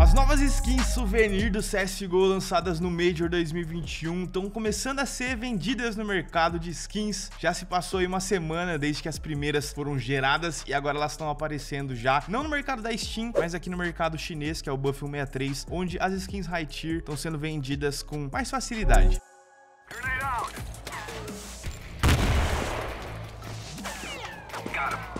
As novas skins souvenir do CSGO lançadas no Major 2021 estão começando a ser vendidas no mercado de skins. Já se passou aí uma semana desde que as primeiras foram geradas e agora elas estão aparecendo já, não no mercado da Steam, mas aqui no mercado chinês, que é o Buff 163, onde as skins high tier estão sendo vendidas com mais facilidade. Grenade out. Got him.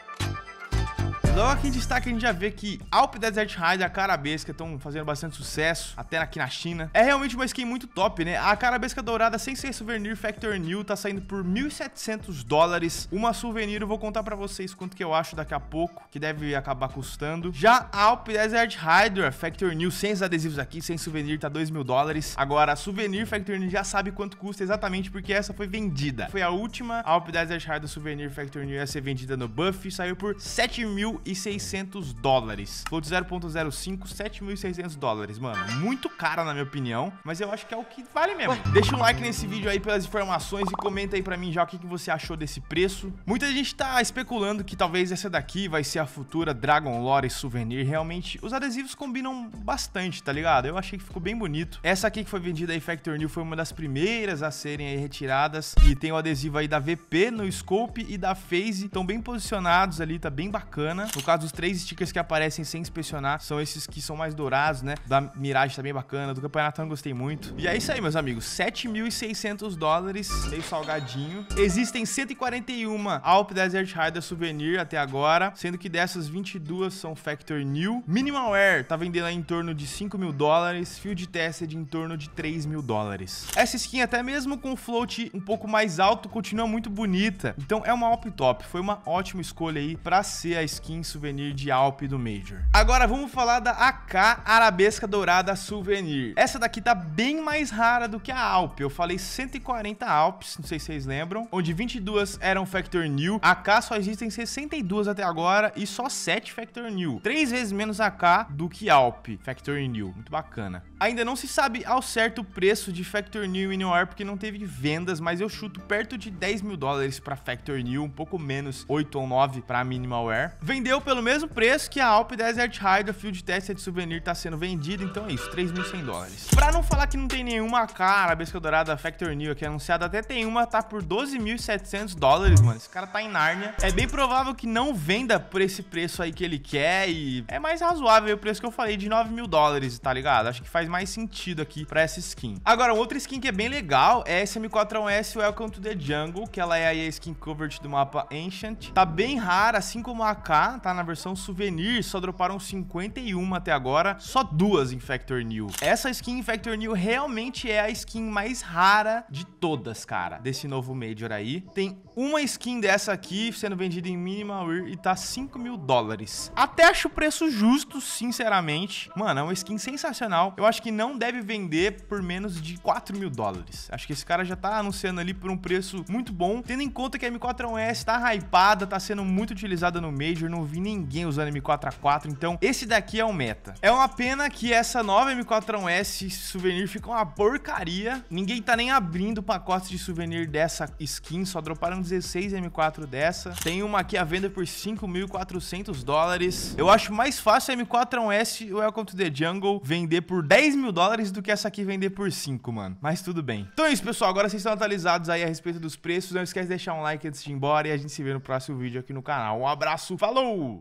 Logo aqui em destaque a gente já vê que Alp Desert Ride e a Carabesca estão fazendo bastante sucesso, até aqui na China. É realmente uma skin muito top, né? A Carabesca dourada sem ser souvenir Factor New tá saindo por 1.700 dólares. Uma souvenir eu vou contar pra vocês quanto que eu acho daqui a pouco, que deve acabar custando. Já a Alp Desert Hydra Factor New, sem os adesivos aqui, sem souvenir, tá 2.000 dólares. Agora, a souvenir Factor New já sabe quanto custa exatamente porque essa foi vendida. Foi a última Alp Desert Hydra Souvenir Factor New a ser vendida no Buff, saiu por 7 mil 7.600 dólares. Float 0.05, 7.600 dólares, mano. Muito caro, na minha opinião, mas eu acho que é o que vale mesmo. Ué. Deixa um like nesse vídeo aí pelas informações e comenta aí pra mim já o que, que você achou desse preço. Muita gente tá especulando que talvez essa daqui vai ser a futura Dragon Lore Souvenir. Realmente, os adesivos combinam bastante, tá ligado? Eu achei que ficou bem bonito. Essa aqui que foi vendida aí, Factor New, foi uma das primeiras a serem aí retiradas. E tem o adesivo aí da VP no Scope e da Phase. Estão bem posicionados ali, tá bem bacana. No caso, os três stickers que aparecem sem inspecionar são esses que são mais dourados, né? Da Mirage também bacana, do campeonato eu não gostei muito. E é isso aí, meus amigos. 7.600 dólares, meio salgadinho. Existem 141 Alp Desert Rider Souvenir até agora, sendo que dessas 22 são Factor New. Minimal Air tá vendendo aí em torno de 5 mil dólares, Field Tested em torno de 3 mil dólares. Essa skin até mesmo com float um pouco mais alto continua muito bonita. Então é uma Alp top, foi uma ótima escolha aí pra ser a skin em souvenir de Alpe do Major. Agora vamos falar da AK Arabesca Dourada Souvenir. Essa daqui tá bem mais rara do que a Alpe. Eu falei 140 Alpes, não sei se vocês lembram, onde 22 eram Factor New. AK só existem 62 até agora e só 7 Factor New. Três vezes menos AK do que Alpe Factor New. Muito bacana. Ainda não se sabe ao certo o preço de Factor New e New Air porque não teve vendas, mas eu chuto perto de 10 mil dólares para Factor New, um pouco menos 8 ou 9 para Minimal Air. Vendeu vendeu pelo mesmo preço que a Alp Desert Rider Field Tested de souvenir está sendo vendida, então é isso, 3.100 dólares. Pra não falar que não tem nenhuma cara, a Besca Dourada Factor New aqui anunciada, até tem uma, tá por 12.700 dólares, mano. Esse cara tá em Nárnia. É bem provável que não venda por esse preço aí que ele quer e é mais razoável o preço que eu falei de 9.000 mil dólares, tá ligado? Acho que faz mais sentido aqui pra essa skin. Agora, outra skin que é bem legal é a M4S Welcome to the Jungle, que ela é a skin coverage do mapa Ancient. Tá bem rara, assim como a AK, tá na versão souvenir, só droparam 51 até agora, só duas Infector New. Essa skin Infector New realmente é a skin mais rara de todas, cara, desse novo Major aí. Tem uma skin dessa aqui sendo vendida em Minimal Wear e tá 5 mil dólares. Até acho o preço justo, sinceramente. Mano, é uma skin sensacional. Eu acho que não deve vender por menos de 4 mil dólares. Acho que esse cara já tá anunciando ali por um preço muito bom, tendo em conta que a M4S é tá hypada, tá sendo muito utilizada no Major, no vi ninguém usando M4A4, então esse daqui é o meta. É uma pena que essa nova M41S souvenir fica uma porcaria. Ninguém tá nem abrindo pacotes de souvenir dessa skin, só droparam 16 M4 dessa. Tem uma aqui à venda por 5.400 dólares. Eu acho mais fácil a M41S Welcome to the Jungle vender por 10 mil dólares do que essa aqui vender por 5, mano. Mas tudo bem. Então é isso, pessoal. Agora vocês estão atualizados aí a respeito dos preços. Não esquece de deixar um like antes de ir embora e a gente se vê no próximo vídeo aqui no canal. Um abraço, falou! eu